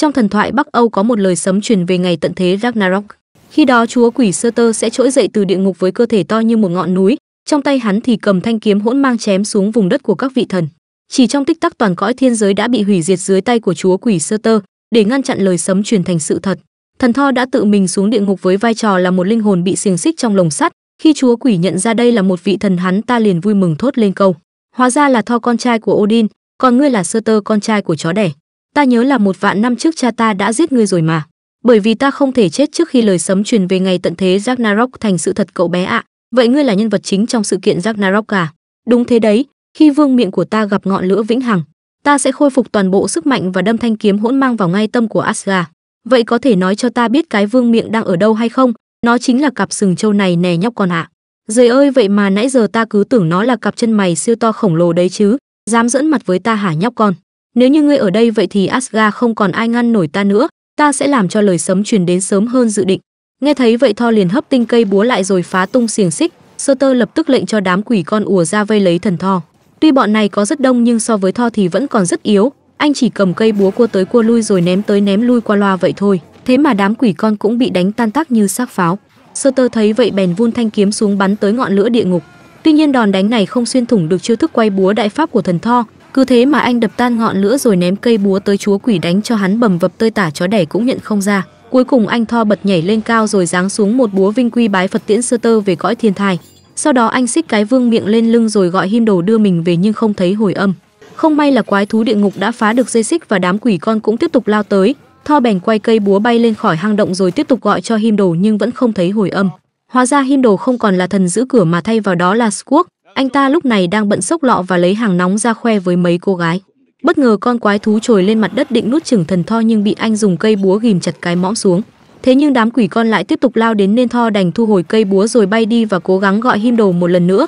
Trong thần thoại Bắc Âu có một lời sấm truyền về ngày tận thế Ragnarok. Khi đó chúa quỷ Sơ Tơ sẽ trỗi dậy từ địa ngục với cơ thể to như một ngọn núi, trong tay hắn thì cầm thanh kiếm hỗn mang chém xuống vùng đất của các vị thần. Chỉ trong tích tắc toàn cõi thiên giới đã bị hủy diệt dưới tay của chúa quỷ Sơ Tơ, để ngăn chặn lời sấm truyền thành sự thật. Thần Tho đã tự mình xuống địa ngục với vai trò là một linh hồn bị xiềng xích trong lồng sắt, khi chúa quỷ nhận ra đây là một vị thần hắn ta liền vui mừng thốt lên câu: "Hóa ra là Tho con trai của Odin, còn ngươi là Sơ Tơ con trai của chó đẻ." ta nhớ là một vạn năm trước cha ta đã giết ngươi rồi mà bởi vì ta không thể chết trước khi lời sấm truyền về ngày tận thế Ragnarok thành sự thật cậu bé ạ vậy ngươi là nhân vật chính trong sự kiện Ragnarok à đúng thế đấy khi vương miệng của ta gặp ngọn lửa vĩnh hằng ta sẽ khôi phục toàn bộ sức mạnh và đâm thanh kiếm hỗn mang vào ngay tâm của Asgard vậy có thể nói cho ta biết cái vương miệng đang ở đâu hay không nó chính là cặp sừng trâu này nè nhóc con ạ à. Dời ơi vậy mà nãy giờ ta cứ tưởng nó là cặp chân mày siêu to khổng lồ đấy chứ, dám dẫn mặt với ta hả nhóc con nếu như ngươi ở đây vậy thì Asga không còn ai ngăn nổi ta nữa, ta sẽ làm cho lời sấm truyền đến sớm hơn dự định. Nghe thấy vậy Thor liền hấp tinh cây búa lại rồi phá tung xiềng xích, Sơ Tơ lập tức lệnh cho đám quỷ con ùa ra vây lấy thần Thor. Tuy bọn này có rất đông nhưng so với Thor thì vẫn còn rất yếu, anh chỉ cầm cây búa cua tới cua lui rồi ném tới ném lui qua loa vậy thôi, thế mà đám quỷ con cũng bị đánh tan tác như xác pháo. Sơ Tơ thấy vậy bèn vun thanh kiếm xuống bắn tới ngọn lửa địa ngục. Tuy nhiên đòn đánh này không xuyên thủng được chiêu thức quay búa đại pháp của thần Thor, cứ thế mà anh đập tan ngọn lửa rồi ném cây búa tới chúa quỷ đánh cho hắn bầm vập tơi tả chó đẻ cũng nhận không ra. Cuối cùng anh tho bật nhảy lên cao rồi giáng xuống một búa vinh quy bái Phật tiễn sơ tơ về cõi thiên thai. Sau đó anh xích cái vương miệng lên lưng rồi gọi him đồ đưa mình về nhưng không thấy hồi âm. Không may là quái thú địa ngục đã phá được dây xích và đám quỷ con cũng tiếp tục lao tới. Tho bèn quay cây búa bay lên khỏi hang động rồi tiếp tục gọi cho him đồ nhưng vẫn không thấy hồi âm. Hóa ra him đồ không còn là thần giữ cửa mà thay vào đó là Squawk, anh ta lúc này đang bận xốc lọ và lấy hàng nóng ra khoe với mấy cô gái. Bất ngờ con quái thú trồi lên mặt đất định nuốt chửng thần Tho nhưng bị anh dùng cây búa ghìm chặt cái mõm xuống. Thế nhưng đám quỷ con lại tiếp tục lao đến nên Tho đành thu hồi cây búa rồi bay đi và cố gắng gọi him đồ một lần nữa.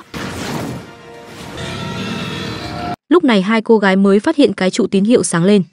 Lúc này hai cô gái mới phát hiện cái trụ tín hiệu sáng lên.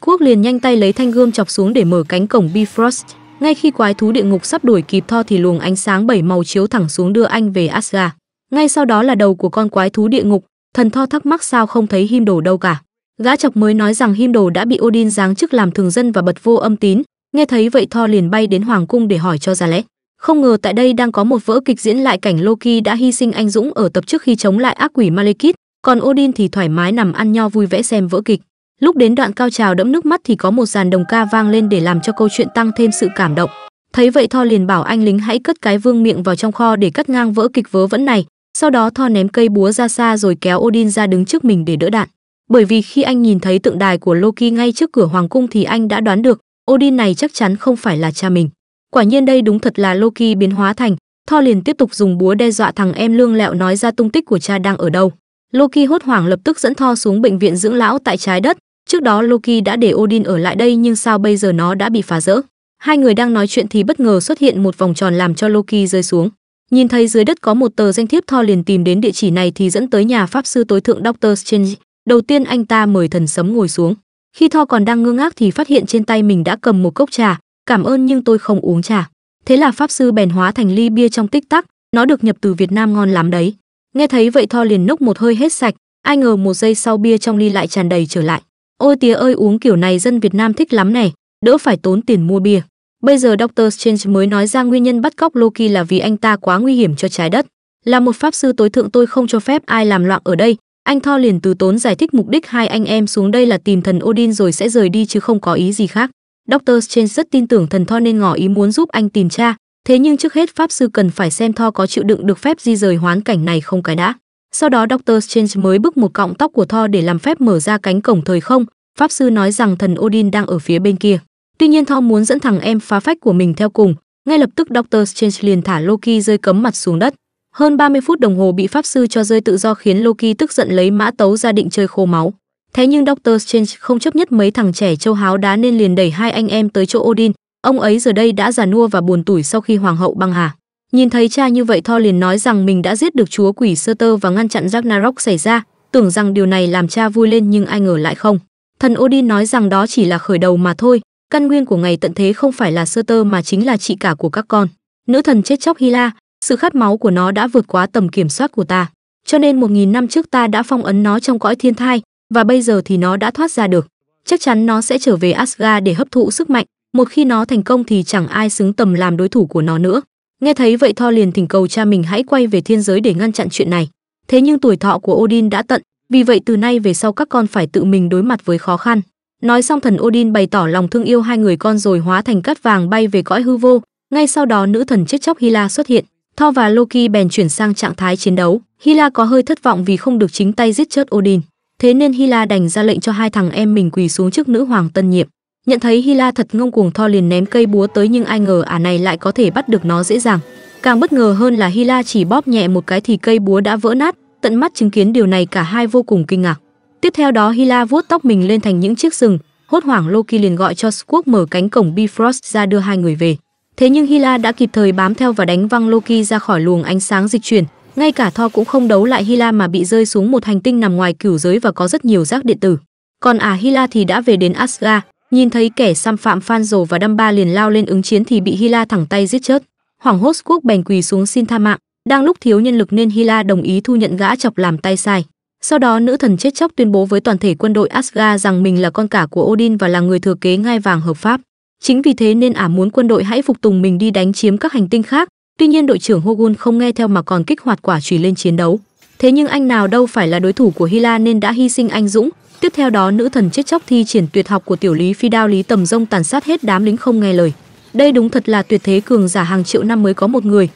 Squawk liền nhanh tay lấy thanh gươm chọc xuống để mở cánh cổng Bifrost. Ngay khi quái thú địa ngục sắp đuổi kịp Tho thì luồng ánh sáng bảy màu chiếu thẳng xuống đưa anh về Asgard ngay sau đó là đầu của con quái thú địa ngục thần tho thắc mắc sao không thấy him đồ đâu cả gã chọc mới nói rằng him đồ đã bị odin giáng chức làm thường dân và bật vô âm tín nghe thấy vậy tho liền bay đến hoàng cung để hỏi cho ra lẽ không ngờ tại đây đang có một vỡ kịch diễn lại cảnh loki đã hy sinh anh dũng ở tập trước khi chống lại ác quỷ malekith còn odin thì thoải mái nằm ăn nho vui vẻ xem vỡ kịch lúc đến đoạn cao trào đẫm nước mắt thì có một dàn đồng ca vang lên để làm cho câu chuyện tăng thêm sự cảm động thấy vậy tho liền bảo anh lính hãy cất cái vương miệng vào trong kho để cắt ngang vỡ kịch vớ vẫn này sau đó Thor ném cây búa ra xa rồi kéo Odin ra đứng trước mình để đỡ đạn. Bởi vì khi anh nhìn thấy tượng đài của Loki ngay trước cửa hoàng cung thì anh đã đoán được, Odin này chắc chắn không phải là cha mình. Quả nhiên đây đúng thật là Loki biến hóa thành, Thor liền tiếp tục dùng búa đe dọa thằng em lương lẹo nói ra tung tích của cha đang ở đâu. Loki hốt hoảng lập tức dẫn Thor xuống bệnh viện dưỡng lão tại trái đất, trước đó Loki đã để Odin ở lại đây nhưng sao bây giờ nó đã bị phá rỡ. Hai người đang nói chuyện thì bất ngờ xuất hiện một vòng tròn làm cho Loki rơi xuống. Nhìn thấy dưới đất có một tờ danh thiếp Thor liền tìm đến địa chỉ này thì dẫn tới nhà pháp sư tối thượng Doctor Strange. Đầu tiên anh ta mời thần sấm ngồi xuống. Khi Thor còn đang ngơ ngác thì phát hiện trên tay mình đã cầm một cốc trà, cảm ơn nhưng tôi không uống trà. Thế là pháp sư bèn hóa thành ly bia trong tích tắc, nó được nhập từ Việt Nam ngon lắm đấy. Nghe thấy vậy Thor liền nốc một hơi hết sạch, ai ngờ một giây sau bia trong ly lại tràn đầy trở lại. Ôi tía ơi uống kiểu này dân Việt Nam thích lắm này, đỡ phải tốn tiền mua bia. Bây giờ Doctor Strange mới nói ra nguyên nhân bắt cóc Loki là vì anh ta quá nguy hiểm cho trái đất. Là một pháp sư tối thượng tôi không cho phép ai làm loạn ở đây. Anh Thor liền từ tốn giải thích mục đích hai anh em xuống đây là tìm thần Odin rồi sẽ rời đi chứ không có ý gì khác. Doctor Strange rất tin tưởng thần Thor nên ngỏ ý muốn giúp anh tìm cha. Thế nhưng trước hết pháp sư cần phải xem Thor có chịu đựng được phép di rời hoán cảnh này không cái đã. Sau đó Doctor Strange mới bước một cọng tóc của Thor để làm phép mở ra cánh cổng thời không. Pháp sư nói rằng thần Odin đang ở phía bên kia. Tuy nhiên Thor muốn dẫn thằng em phá phách của mình theo cùng, ngay lập tức Doctor Strange liền thả Loki rơi cấm mặt xuống đất. Hơn 30 phút đồng hồ bị pháp sư cho rơi tự do khiến Loki tức giận lấy mã tấu ra định chơi khô máu. Thế nhưng Doctor Strange không chấp nhất mấy thằng trẻ châu háo đá nên liền đẩy hai anh em tới chỗ Odin. Ông ấy giờ đây đã già nua và buồn tủi sau khi hoàng hậu băng hà. Nhìn thấy cha như vậy Thor liền nói rằng mình đã giết được chúa quỷ sơ tơ và ngăn chặn Ragnarok xảy ra, tưởng rằng điều này làm cha vui lên nhưng ai ngờ lại không. Thần Odin nói rằng đó chỉ là khởi đầu mà thôi, căn nguyên của ngày tận thế không phải là sơ tơ mà chính là chị cả của các con nữ thần chết chóc Hila, sự khát máu của nó đã vượt quá tầm kiểm soát của ta. Cho nên một nghìn năm trước ta đã phong ấn nó trong cõi thiên thai, và bây giờ thì nó đã thoát ra được. Chắc chắn nó sẽ trở về Asgard để hấp thụ sức mạnh, một khi nó thành công thì chẳng ai xứng tầm làm đối thủ của nó nữa. Nghe thấy vậy Thor liền thỉnh cầu cha mình hãy quay về thiên giới để ngăn chặn chuyện này. Thế nhưng tuổi thọ của Odin đã tận, vì vậy từ nay về sau các con phải tự mình đối mặt với khó khăn. Nói xong thần Odin bày tỏ lòng thương yêu hai người con rồi hóa thành cát vàng bay về cõi hư vô. Ngay sau đó nữ thần chết chóc Hila xuất hiện, Thor và Loki bèn chuyển sang trạng thái chiến đấu. Hila có hơi thất vọng vì không được chính tay giết chết Odin, thế nên Hila đành ra lệnh cho hai thằng em mình quỳ xuống trước nữ hoàng tân nhiệm. Nhận thấy Hila thật ngông cuồng Thor liền ném cây búa tới nhưng ai ngờ ả này lại có thể bắt được nó dễ dàng. Càng bất ngờ hơn là Hila chỉ bóp nhẹ một cái thì cây búa đã vỡ nát, tận mắt chứng kiến điều này cả hai vô cùng kinh ngạc. Tiếp theo đó Hila vuốt tóc mình lên thành những chiếc sừng, hốt hoảng Loki liền gọi cho Squawk mở cánh cổng Bifrost ra đưa hai người về. Thế nhưng Hila đã kịp thời bám theo và đánh văng Loki ra khỏi luồng ánh sáng dịch chuyển, ngay cả Thor cũng không đấu lại Hila mà bị rơi xuống một hành tinh nằm ngoài cửu giới và có rất nhiều rác điện tử. Còn à Hila thì đã về đến Asgard, nhìn thấy kẻ xâm phạm Fanzo và Dumba liền lao lên ứng chiến thì bị Hila thẳng tay giết chết. hoàng hốt Squawk bèn quỳ xuống xin tha mạng, đang lúc thiếu nhân lực nên Hila đồng ý thu nhận gã chọc làm tay sai. Sau đó nữ thần chết chóc tuyên bố với toàn thể quân đội Asgard rằng mình là con cả của Odin và là người thừa kế ngai vàng hợp pháp. Chính vì thế nên ả muốn quân đội hãy phục tùng mình đi đánh chiếm các hành tinh khác. Tuy nhiên đội trưởng Hogun không nghe theo mà còn kích hoạt quả chùy lên chiến đấu. Thế nhưng anh nào đâu phải là đối thủ của Hila nên đã hy sinh anh dũng. Tiếp theo đó nữ thần chết chóc thi triển tuyệt học của tiểu lý phi đao lý tầm rông tàn sát hết đám lính không nghe lời. Đây đúng thật là tuyệt thế cường giả hàng triệu năm mới có một người.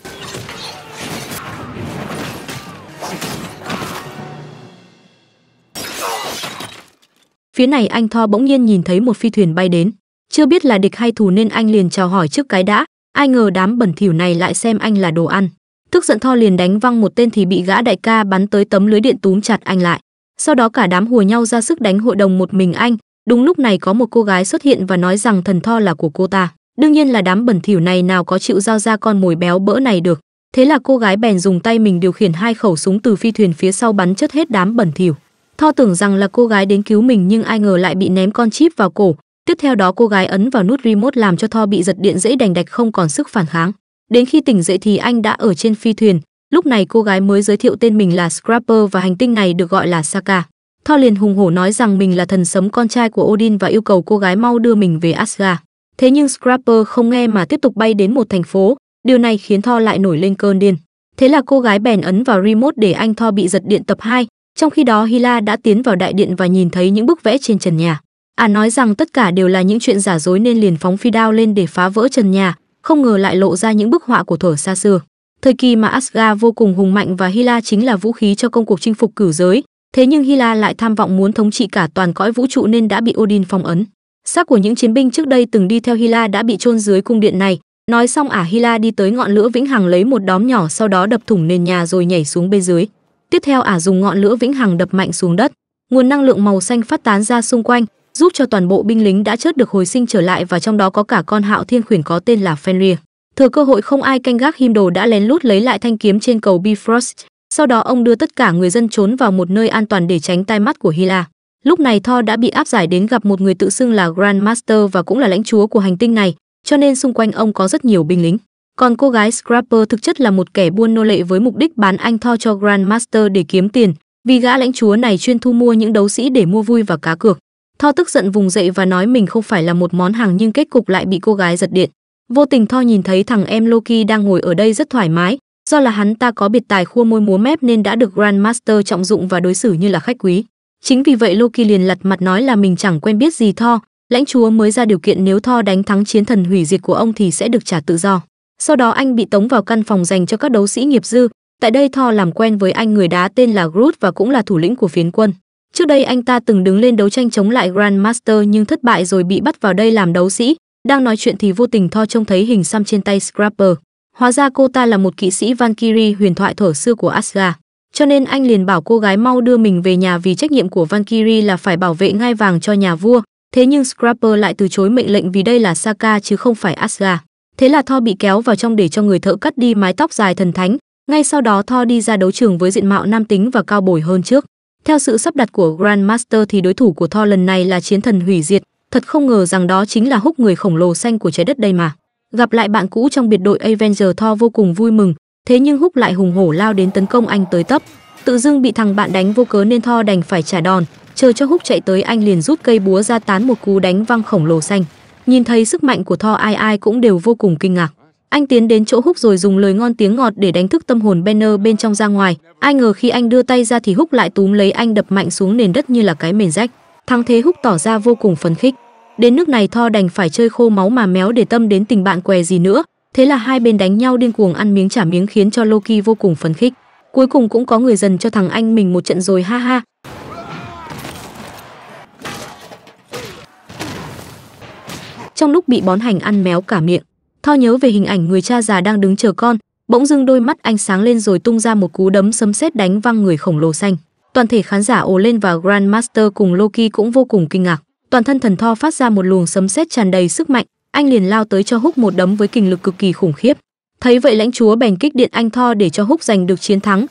Phía này anh Tho bỗng nhiên nhìn thấy một phi thuyền bay đến, chưa biết là địch hay thù nên anh liền chào hỏi trước cái đã, ai ngờ đám bẩn thỉu này lại xem anh là đồ ăn. Tức giận Tho liền đánh văng một tên thì bị gã đại ca bắn tới tấm lưới điện túm chặt anh lại. Sau đó cả đám hùa nhau ra sức đánh hội đồng một mình anh, đúng lúc này có một cô gái xuất hiện và nói rằng thần Tho là của cô ta. Đương nhiên là đám bẩn thỉu này nào có chịu giao ra con mồi béo bỡ này được. Thế là cô gái bèn dùng tay mình điều khiển hai khẩu súng từ phi thuyền phía sau bắn chất hết đám bẩn thỉu. Tho tưởng rằng là cô gái đến cứu mình nhưng ai ngờ lại bị ném con chip vào cổ. Tiếp theo đó cô gái ấn vào nút remote làm cho Tho bị giật điện dễ đành đạch không còn sức phản kháng. Đến khi tỉnh dậy thì anh đã ở trên phi thuyền. Lúc này cô gái mới giới thiệu tên mình là Scrapper và hành tinh này được gọi là Saka. Tho liền hùng hổ nói rằng mình là thần sấm con trai của Odin và yêu cầu cô gái mau đưa mình về Asgard. Thế nhưng Scrapper không nghe mà tiếp tục bay đến một thành phố, điều này khiến Tho lại nổi lên cơn điên. Thế là cô gái bèn ấn vào remote để anh Tho bị giật điện tập 2, trong khi đó Hila đã tiến vào đại điện và nhìn thấy những bức vẽ trên trần nhà. À nói rằng tất cả đều là những chuyện giả dối nên liền phóng phi đao lên để phá vỡ trần nhà, không ngờ lại lộ ra những bức họa của thuở xa xưa. Thời kỳ mà Asgard vô cùng hùng mạnh và Hila chính là vũ khí cho công cuộc chinh phục cửu giới, thế nhưng Hila lại tham vọng muốn thống trị cả toàn cõi vũ trụ nên đã bị Odin phong ấn. Xác của những chiến binh trước đây từng đi theo Hila đã bị chôn dưới cung điện này. Nói xong ả à Hila đi tới ngọn lửa vĩnh hằng lấy một đóm nhỏ sau đó đập thủng nền nhà rồi nhảy xuống bên dưới. Tiếp theo ả dùng ngọn lửa vĩnh hằng đập mạnh xuống đất, nguồn năng lượng màu xanh phát tán ra xung quanh, giúp cho toàn bộ binh lính đã chết được hồi sinh trở lại và trong đó có cả con Hạo Thiên khuyển có tên là Fenrir. Thừa cơ hội không ai canh gác Him Đồ đã lén lút lấy lại thanh kiếm trên cầu Bifrost, sau đó ông đưa tất cả người dân trốn vào một nơi an toàn để tránh tai mắt của Hila. Lúc này Thor đã bị áp giải đến gặp một người tự xưng là Grandmaster và cũng là lãnh chúa của hành tinh này, cho nên xung quanh ông có rất nhiều binh lính. Còn cô gái Scrapper thực chất là một kẻ buôn nô lệ với mục đích bán anh Thor cho Grandmaster để kiếm tiền, vì gã lãnh chúa này chuyên thu mua những đấu sĩ để mua vui và cá cược. Thor tức giận vùng dậy và nói mình không phải là một món hàng nhưng kết cục lại bị cô gái giật điện. Vô tình Thor nhìn thấy thằng em Loki đang ngồi ở đây rất thoải mái, do là hắn ta có biệt tài khua môi múa mép nên đã được Grandmaster trọng dụng và đối xử như là khách quý. Chính vì vậy Loki liền lật mặt nói là mình chẳng quen biết gì Thor, lãnh chúa mới ra điều kiện nếu Thor đánh thắng chiến thần hủy diệt của ông thì sẽ được trả tự do. Sau đó anh bị tống vào căn phòng dành cho các đấu sĩ nghiệp dư. Tại đây Thor làm quen với anh người đá tên là Groot và cũng là thủ lĩnh của phiến quân. Trước đây anh ta từng đứng lên đấu tranh chống lại Grandmaster nhưng thất bại rồi bị bắt vào đây làm đấu sĩ. Đang nói chuyện thì vô tình Thor trông thấy hình xăm trên tay Scrapper. Hóa ra cô ta là một kỵ sĩ Valkyrie huyền thoại thổ xưa của Asgard. Cho nên anh liền bảo cô gái mau đưa mình về nhà vì trách nhiệm của Valkyrie là phải bảo vệ ngai vàng cho nhà vua. Thế nhưng Scrapper lại từ chối mệnh lệnh vì đây là Saka chứ không phải Asgard thế là Thor bị kéo vào trong để cho người thợ cắt đi mái tóc dài thần thánh. Ngay sau đó Thor đi ra đấu trường với diện mạo nam tính và cao bồi hơn trước. Theo sự sắp đặt của Grandmaster thì đối thủ của Thor lần này là chiến thần hủy diệt, thật không ngờ rằng đó chính là húc người khổng lồ xanh của trái đất đây mà. Gặp lại bạn cũ trong biệt đội Avenger Thor vô cùng vui mừng, thế nhưng húc lại hùng hổ lao đến tấn công anh tới tấp. Tự dưng bị thằng bạn đánh vô cớ nên Thor đành phải trả đòn, chờ cho húc chạy tới anh liền rút cây búa ra tán một cú đánh văng khổng lồ xanh. Nhìn thấy sức mạnh của Thor ai ai cũng đều vô cùng kinh ngạc. Anh tiến đến chỗ Húc rồi dùng lời ngon tiếng ngọt để đánh thức tâm hồn Banner bên trong ra ngoài. Ai ngờ khi anh đưa tay ra thì Húc lại túm lấy anh đập mạnh xuống nền đất như là cái mền rách. Thắng thế Húc tỏ ra vô cùng phấn khích. Đến nước này Thor đành phải chơi khô máu mà méo để tâm đến tình bạn què gì nữa. Thế là hai bên đánh nhau điên cuồng ăn miếng trả miếng khiến cho Loki vô cùng phấn khích. Cuối cùng cũng có người dần cho thằng anh mình một trận rồi ha ha. trong lúc bị bón hành ăn méo cả miệng tho nhớ về hình ảnh người cha già đang đứng chờ con bỗng dưng đôi mắt anh sáng lên rồi tung ra một cú đấm sấm sét đánh văng người khổng lồ xanh toàn thể khán giả ồ lên và grandmaster cùng loki cũng vô cùng kinh ngạc toàn thân thần tho phát ra một luồng sấm sét tràn đầy sức mạnh anh liền lao tới cho húc một đấm với kình lực cực kỳ khủng khiếp thấy vậy lãnh chúa bèn kích điện anh tho để cho húc giành được chiến thắng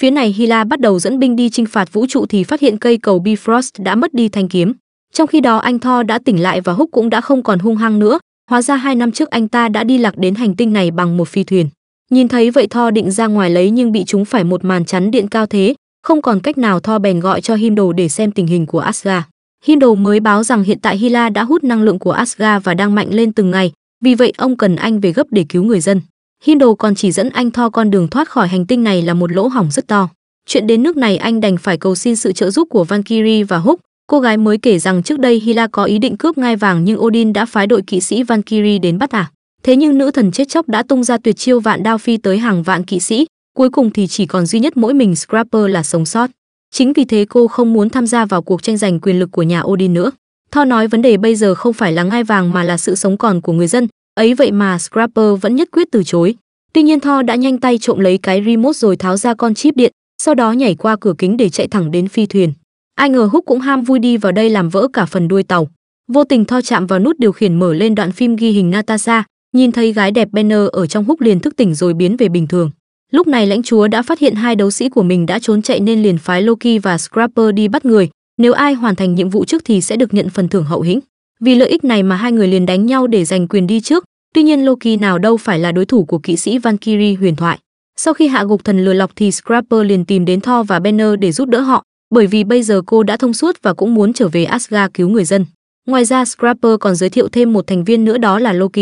phía này hila bắt đầu dẫn binh đi chinh phạt vũ trụ thì phát hiện cây cầu bifrost đã mất đi thanh kiếm trong khi đó anh Tho đã tỉnh lại và Húc cũng đã không còn hung hăng nữa, hóa ra hai năm trước anh ta đã đi lạc đến hành tinh này bằng một phi thuyền. Nhìn thấy vậy Tho định ra ngoài lấy nhưng bị chúng phải một màn chắn điện cao thế, không còn cách nào Tho bèn gọi cho Himdo để xem tình hình của Asgard. Himdo mới báo rằng hiện tại Hila đã hút năng lượng của Asgard và đang mạnh lên từng ngày, vì vậy ông cần anh về gấp để cứu người dân. Himdo còn chỉ dẫn anh Tho con đường thoát khỏi hành tinh này là một lỗ hỏng rất to. Chuyện đến nước này anh đành phải cầu xin sự trợ giúp của Valkyrie và Húc, Cô gái mới kể rằng trước đây Hila có ý định cướp ngai vàng nhưng Odin đã phái đội kỵ sĩ Valkyrie đến bắt à. Thế nhưng nữ thần chết chóc đã tung ra tuyệt chiêu vạn đao phi tới hàng vạn kỵ sĩ, cuối cùng thì chỉ còn duy nhất mỗi mình Scrapper là sống sót. Chính vì thế cô không muốn tham gia vào cuộc tranh giành quyền lực của nhà Odin nữa. Thor nói vấn đề bây giờ không phải là ngai vàng mà là sự sống còn của người dân, ấy vậy mà Scrapper vẫn nhất quyết từ chối. Tuy nhiên Thor đã nhanh tay trộm lấy cái remote rồi tháo ra con chip điện, sau đó nhảy qua cửa kính để chạy thẳng đến phi thuyền. Ai ngờ Húc cũng ham vui đi vào đây làm vỡ cả phần đuôi tàu. Vô tình tho chạm vào nút điều khiển mở lên đoạn phim ghi hình Natasha, nhìn thấy gái đẹp Banner ở trong Húc liền thức tỉnh rồi biến về bình thường. Lúc này lãnh chúa đã phát hiện hai đấu sĩ của mình đã trốn chạy nên liền phái Loki và Scrapper đi bắt người, nếu ai hoàn thành nhiệm vụ trước thì sẽ được nhận phần thưởng hậu hĩnh. Vì lợi ích này mà hai người liền đánh nhau để giành quyền đi trước, tuy nhiên Loki nào đâu phải là đối thủ của kỵ sĩ Valkyrie huyền thoại. Sau khi hạ gục thần lừa lọc thì Scrapper liền tìm đến Thor và Banner để giúp đỡ họ, bởi vì bây giờ cô đã thông suốt và cũng muốn trở về Asgard cứu người dân. Ngoài ra Scrapper còn giới thiệu thêm một thành viên nữa đó là Loki.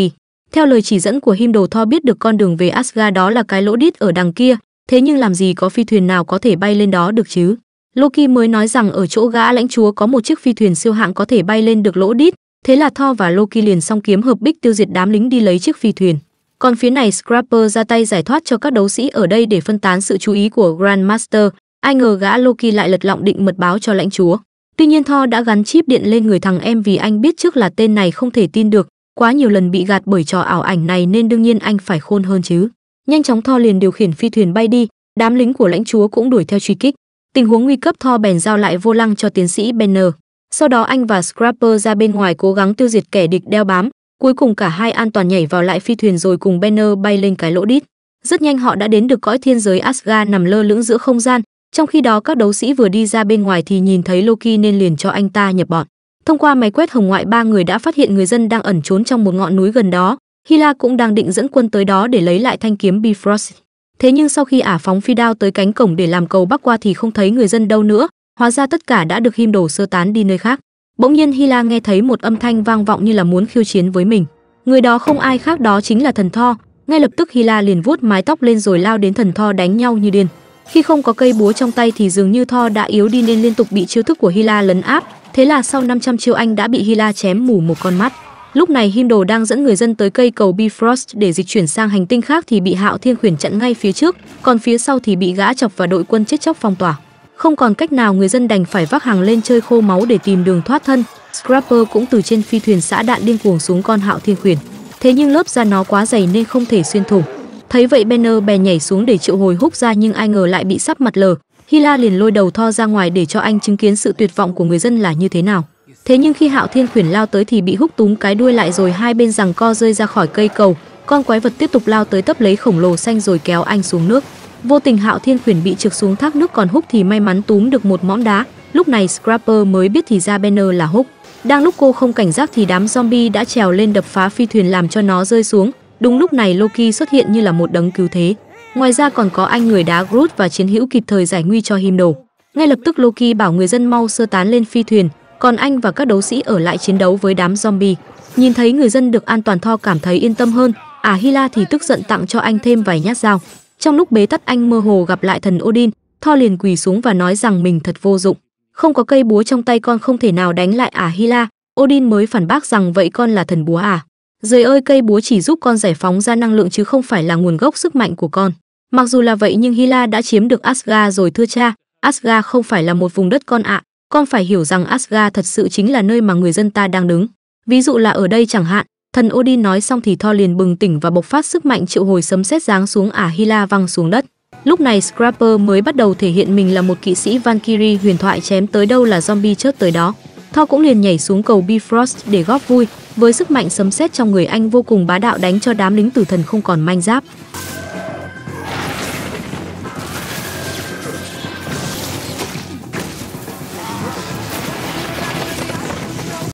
Theo lời chỉ dẫn của Him Đồ Thor biết được con đường về Asgard đó là cái lỗ đít ở đằng kia, thế nhưng làm gì có phi thuyền nào có thể bay lên đó được chứ? Loki mới nói rằng ở chỗ gã lãnh chúa có một chiếc phi thuyền siêu hạng có thể bay lên được lỗ đít, thế là Thor và Loki liền song kiếm hợp bích tiêu diệt đám lính đi lấy chiếc phi thuyền. Còn phía này Scrapper ra tay giải thoát cho các đấu sĩ ở đây để phân tán sự chú ý của Grandmaster, ai ngờ gã Loki lại lật lọng định mật báo cho lãnh chúa. Tuy nhiên Thor đã gắn chip điện lên người thằng em vì anh biết trước là tên này không thể tin được, quá nhiều lần bị gạt bởi trò ảo ảnh này nên đương nhiên anh phải khôn hơn chứ. Nhanh chóng Thor liền điều khiển phi thuyền bay đi, đám lính của lãnh chúa cũng đuổi theo truy kích. Tình huống nguy cấp Thor bèn giao lại vô lăng cho tiến sĩ Banner. Sau đó anh và Scrapper ra bên ngoài cố gắng tiêu diệt kẻ địch đeo bám, cuối cùng cả hai an toàn nhảy vào lại phi thuyền rồi cùng Banner bay lên cái lỗ đít. Rất nhanh họ đã đến được cõi thiên giới Asgard nằm lơ lửng giữa không gian, trong khi đó các đấu sĩ vừa đi ra bên ngoài thì nhìn thấy Loki nên liền cho anh ta nhập bọn. Thông qua máy quét hồng ngoại ba người đã phát hiện người dân đang ẩn trốn trong một ngọn núi gần đó. Hila cũng đang định dẫn quân tới đó để lấy lại thanh kiếm Bifrost. Thế nhưng sau khi ả phóng phi đao tới cánh cổng để làm cầu bắc qua thì không thấy người dân đâu nữa, hóa ra tất cả đã được him đổ sơ tán đi nơi khác. Bỗng nhiên Hila nghe thấy một âm thanh vang vọng như là muốn khiêu chiến với mình. Người đó không ai khác đó chính là thần Thor. Ngay lập tức Hila liền vuốt mái tóc lên rồi lao đến thần Thor đánh nhau như điên. Khi không có cây búa trong tay thì dường như Thor đã yếu đi nên liên tục bị chiêu thức của Hila lấn áp, thế là sau 500 chiêu anh đã bị Hila chém mù một con mắt. Lúc này Hindo đang dẫn người dân tới cây cầu Bifrost để dịch chuyển sang hành tinh khác thì bị Hạo Thiên Khuyển chặn ngay phía trước, còn phía sau thì bị gã chọc và đội quân chết chóc phong tỏa. Không còn cách nào người dân đành phải vác hàng lên chơi khô máu để tìm đường thoát thân. Scrapper cũng từ trên phi thuyền xã đạn điên cuồng xuống con Hạo Thiên Khuyển. Thế nhưng lớp da nó quá dày nên không thể xuyên thủng. Thấy vậy Banner bè nhảy xuống để triệu hồi Húc ra nhưng ai ngờ lại bị sắp mặt lở. Hila liền lôi đầu Tho ra ngoài để cho anh chứng kiến sự tuyệt vọng của người dân là như thế nào. Thế nhưng khi Hạo Thiên Khuyển lao tới thì bị Húc túm cái đuôi lại rồi hai bên rằng co rơi ra khỏi cây cầu. Con quái vật tiếp tục lao tới tấp lấy khổng lồ xanh rồi kéo anh xuống nước. Vô tình Hạo Thiên Khuyển bị trượt xuống thác nước còn Húc thì may mắn túm được một mõm đá. Lúc này Scrapper mới biết thì ra Banner là Húc. Đang lúc cô không cảnh giác thì đám zombie đã trèo lên đập phá phi thuyền làm cho nó rơi xuống. Đúng lúc này Loki xuất hiện như là một đấng cứu thế. Ngoài ra còn có anh người đá Groot và chiến hữu kịp thời giải nguy cho Himdall. Ngay lập tức Loki bảo người dân mau sơ tán lên phi thuyền, còn anh và các đấu sĩ ở lại chiến đấu với đám zombie. Nhìn thấy người dân được an toàn Thor cảm thấy yên tâm hơn, à Hila thì tức giận tặng cho anh thêm vài nhát dao. Trong lúc bế tắt anh mơ hồ gặp lại thần Odin, Thor liền quỳ xuống và nói rằng mình thật vô dụng. Không có cây búa trong tay con không thể nào đánh lại à Hila, Odin mới phản bác rằng vậy con là thần búa à. Rời ơi cây búa chỉ giúp con giải phóng ra năng lượng chứ không phải là nguồn gốc sức mạnh của con. Mặc dù là vậy nhưng Hila đã chiếm được Asgard rồi thưa cha, Asgard không phải là một vùng đất con ạ, con phải hiểu rằng Asgard thật sự chính là nơi mà người dân ta đang đứng. Ví dụ là ở đây chẳng hạn, thần Odin nói xong thì Thor liền bừng tỉnh và bộc phát sức mạnh triệu hồi sấm sét giáng xuống ả Hila văng xuống đất. Lúc này Scrapper mới bắt đầu thể hiện mình là một kỵ sĩ Valkyrie huyền thoại chém tới đâu là zombie chớp tới đó. Thor cũng liền nhảy xuống cầu Bifrost để góp vui, với sức mạnh sấm sét trong người anh vô cùng bá đạo đánh cho đám lính tử thần không còn manh giáp.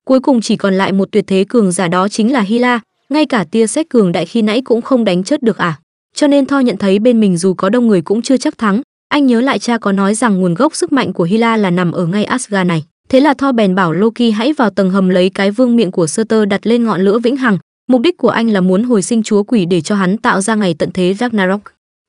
Cuối cùng chỉ còn lại một tuyệt thế cường giả đó chính là Hila, ngay cả tia xét cường đại khi nãy cũng không đánh chết được à. Cho nên Thor nhận thấy bên mình dù có đông người cũng chưa chắc thắng, anh nhớ lại cha có nói rằng nguồn gốc sức mạnh của Hila là nằm ở ngay Asgard này. Thế là Thor bèn bảo Loki hãy vào tầng hầm lấy cái vương miệng của sơ tơ đặt lên ngọn lửa vĩnh hằng. Mục đích của anh là muốn hồi sinh chúa quỷ để cho hắn tạo ra ngày tận thế Ragnarok.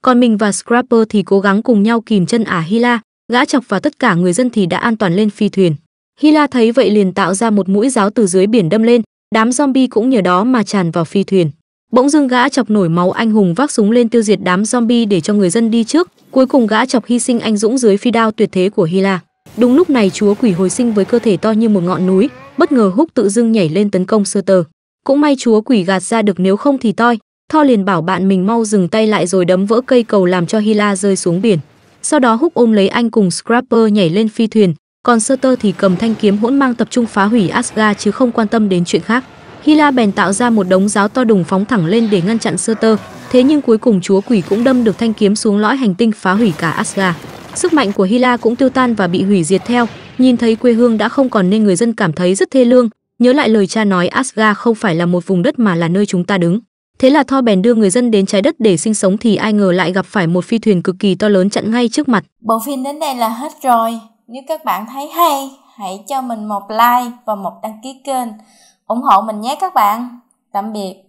Còn mình và Scrapper thì cố gắng cùng nhau kìm chân ả Hila, gã chọc và tất cả người dân thì đã an toàn lên phi thuyền. Hila thấy vậy liền tạo ra một mũi giáo từ dưới biển đâm lên, đám zombie cũng nhờ đó mà tràn vào phi thuyền. Bỗng dưng gã chọc nổi máu anh hùng vác súng lên tiêu diệt đám zombie để cho người dân đi trước, cuối cùng gã chọc hy sinh anh dũng dưới phi đao tuyệt thế của Hila. Đúng lúc này chúa quỷ hồi sinh với cơ thể to như một ngọn núi, bất ngờ húc tự dưng nhảy lên tấn công sơ tờ. Cũng may chúa quỷ gạt ra được nếu không thì toi, Tho liền bảo bạn mình mau dừng tay lại rồi đấm vỡ cây cầu làm cho Hila rơi xuống biển. Sau đó Húc ôm lấy anh cùng Scrapper nhảy lên phi thuyền, còn Sơ Tơ thì cầm thanh kiếm hỗn mang tập trung phá hủy Asgard chứ không quan tâm đến chuyện khác. Hila bèn tạo ra một đống giáo to đùng phóng thẳng lên để ngăn chặn Sơ Tơ. thế nhưng cuối cùng chúa quỷ cũng đâm được thanh kiếm xuống lõi hành tinh phá hủy cả Asgard. Sức mạnh của Hila cũng tiêu tan và bị hủy diệt theo, nhìn thấy quê hương đã không còn nên người dân cảm thấy rất thê lương, nhớ lại lời cha nói Asgard không phải là một vùng đất mà là nơi chúng ta đứng. Thế là Thor bèn đưa người dân đến trái đất để sinh sống thì ai ngờ lại gặp phải một phi thuyền cực kỳ to lớn chặn ngay trước mặt. Bộ phim đến đây là hết rồi. Nếu các bạn thấy hay, hãy cho mình một like và một đăng ký kênh. ủng hộ mình nhé các bạn. Tạm biệt.